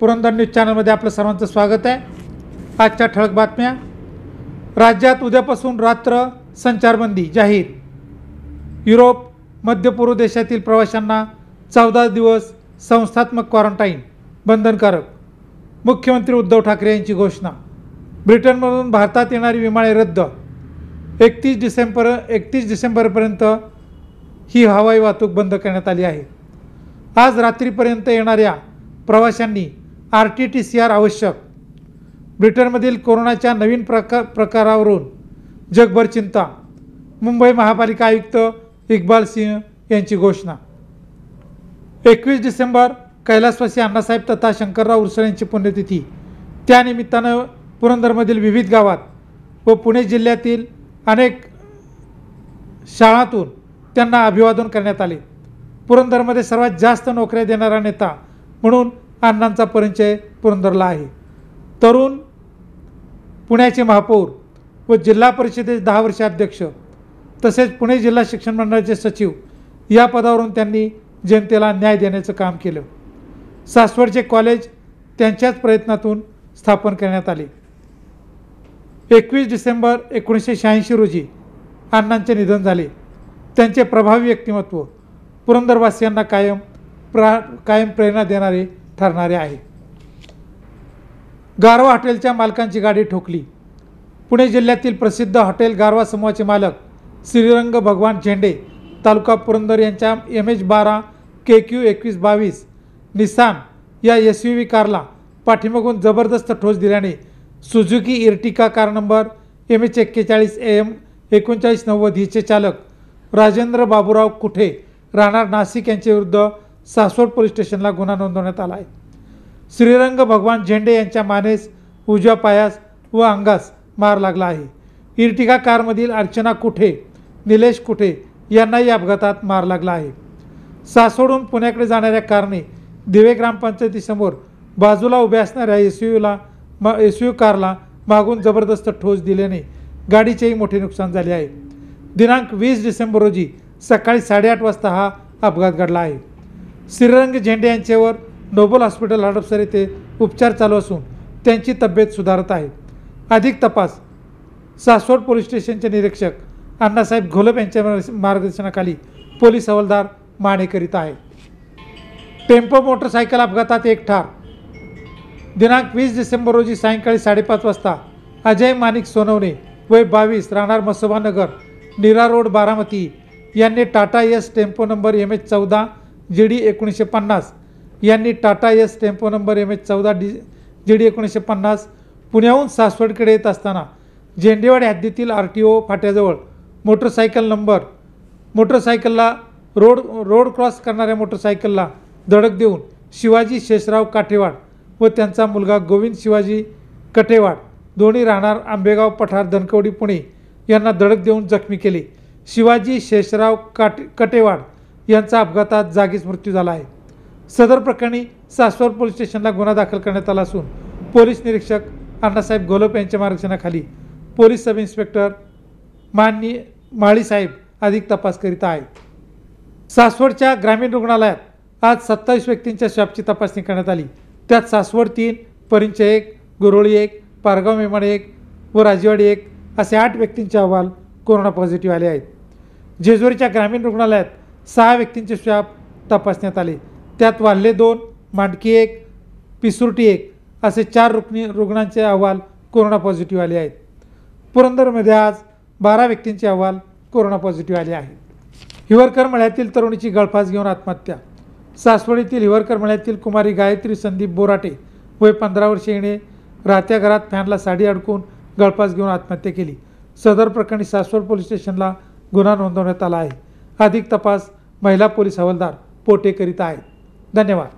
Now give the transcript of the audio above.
Purandar news चॅनलमध्ये आपलं सर्वांचं स्वागत आहे आजच्या ठळक बातम्या राज्यात उद्यापासून रात्र संचारबंदी जाहीर युरोप मध्य पूर्व देशातील प्रवाशांना चौदा दिवस संस्थात्मक क्वारंटाईन बंधनकारक मुख्यमंत्री उद्धव ठाकरे यांची घोषणा ब्रिटनमधून भारतात येणारी विमाने रद्द एकतीस डिसेंबर एकतीस डिसेंबरपर्यंत ही हवाई वाहतूक बंद करण्यात आली आहे आज रात्रीपर्यंत येणाऱ्या प्रवाशांनी R T T C R आवश्यक ब्रिटनमधील कोरोनाच्या नवीन प्रका प्रकारावरून जगभर चिंता मुंबई महापालिका आयुक्त इक्बाल सिंह यांची घोषणा एकवीस डिसेंबर कैलासवासी अण्णासाहेब तथा शंकरराव उरसळ यांची पुण्यतिथी त्यानिमित्तानं पुरंदरमधील विविध गावात व पुणे जिल्ह्यातील अनेक शाळांतून त्यांना अभिवादन करण्यात आले पुरंदरमध्ये सर्वात जास्त नोकऱ्या देणारा नेता म्हणून अण्णांचा परिचय पुरंदरला आहे तरुण पुण्याचे महापौर व जिल्हा परिषदेचे दहा वर्षे अध्यक्ष तसेच पुणे जिल्हा शिक्षण मंडळाचे सचिव या पदावरून त्यांनी जनतेला न्याय देण्याचं काम केलं सासवडचे कॉलेज त्यांच्याच प्रयत्नातून स्थापन करण्यात आले एकवीस डिसेंबर एकोणीसशे शहाऐंशी रोजी अण्णांचे निधन झाले त्यांचे प्रभावी व्यक्तिमत्व पुरंदरवासियांना कायम प्रा कायम प्रेरणा देणारे ठरणारे आहे गारवा हॉटेलच्या मालकांची गाडी ठोकली पुणे जिल्ह्यातील प्रसिद्ध हॉटेल गारवा समूहाचे मालक श्रीरंग भगवान झेंडे तालुका पुरंदर यांच्या एम एच बारा के क्यू एकवीस बावीस निसान या एस यू व्ही कारला पाठीमागून जबरदस्त ठोस दिल्याने Suzuki Ertiga car number M H एक्केचाळीस ए एम एकोणचाळीस नव्वद हिचे चालक राजेंद्र बाबूराव कुठे राहणार नाशिक यांच्याविरुद्ध सासवड पोलीस स्टेशनला गुन्हा नोंदवण्यात आला आहे श्रीरंग भगवान झेंडे यांच्या मानेस उजव्या पायास व अंगास मार लागला आहे इर्टिगा कारमधील अर्चना कुठे निलेश कुठे यांनाही अपघातात मार लागला आहे सासवडून पुण्याकडे जाणाऱ्या कारने दिवे ग्रामपंचायतीसमोर बाजूला उभ्या असणाऱ्या एस यूला मा एस यू कारला मागून जबरदस्त ठोस दिल्याने गाडीचेही मोठे नुकसान झाले आहे दिनांक वीस डिसेंबर रोजी सकाळी साडेआठ वाजता हा अपघात घडला आहे श्रीरंग झेंडे यांच्यावर नोबल हॉस्पिटल हडपसर येथे उपचार चालू असून त्यांची तब्येत सुधारत आहे अधिक तपास सासवड पोलीस स्टेशनचे निरीक्षक अण्णासाहेब घोलप यांच्या मार्गदर्शनाखाली पोलीस हवालदार माने करीत आहे टेम्पो मोटरसायकल अपघातात एक ठार दिनांक वीस डिसेंबर रोजी सायंकाळी साडेपाच वाजता अजय मानिक सोनवणे वय बावीस राहणार मसोबा नगर निरा रोड बारामती यांनी Tata Ace tempo number M H चौदा जे डी एकोणीसशे पन्नास यांनी Tata Ace tempo number M H चौदा डी जे डी एकोणीसशे पन्नास पुण्याहून सासवडकडे येत असताना झेंडेवाड हद्दीतील आर टी ओ फाट्याजवळ मोटरसायकल नंबर मोटरसायकलला रोड रोड क्रॉस करणाऱ्या मोटरसायकलला धडक देऊन शिवाजी शेषराव काठेवाड व त्यांचा मुलगा गोविंद शिवाजी कटेवाड दोन्ही राहणार आंबेगाव पठार धनकवडी पुणे यांना धडक देऊन जखमी केली शिवाजी शेषराव काटे कटेवाड यांचा अपघातात जागीच मृत्यू झाला आहे सदर प्रकरणी सासवड पोलीस स्टेशनला गुन्हा दाखल करण्यात आला असून पोलीस निरीक्षक अण्णासाहेब गोलप यांच्या मार्गदर्शनाखाली पोलीस सब इन्स्पेक्टर माननीय माळीसाहेब अधिक तपास करीत आहेत सासवडच्या ग्रामीण रुग्णालयात आज सत्तावीस व्यक्तींच्या शॉपची तपासणी करण्यात आली त्यात सासवड तीन परिंच एक गुरोळी एक पारगाव मेमाड एक व राजेवाडी एक असे आठ व्यक्तींचे अहवाल कोरोना पॉझिटिव्ह आले आहेत जेजुरीच्या ग्रामीण रुग्णालयात सहा व्यक्तींचे स्वॅब तपासण्यात आले त्यात वाल्हे दोन मांडकी एक पिसुर्टी एक असे चार रुग्णी रुग्णांचे अहवाल कोरोना पॉझिटिव्ह आले आहेत पुरंदरमध्ये आज बारा व्यक्तींचे अहवाल कोरोना पॉझिटिव्ह आले आहेत हिवरकर मळ्यातील तरुणीची गळफास घेऊन आत्महत्या सासवडीतील हिवरकर मळ्यातील कुमारी गायत्री संदीप बोराटे वय पंधरा वर्षे येणे राहत्या घरात फॅनला साडी अडकून गळफास घेऊन आत्महत्या केली सदर प्रकरणी सासवड पोलीस स्टेशनला गुन्हा नोंदवण्यात आला आहे अधिक तपास महिला पोलीस हवालदार पोटे करीत आहेत धन्यवाद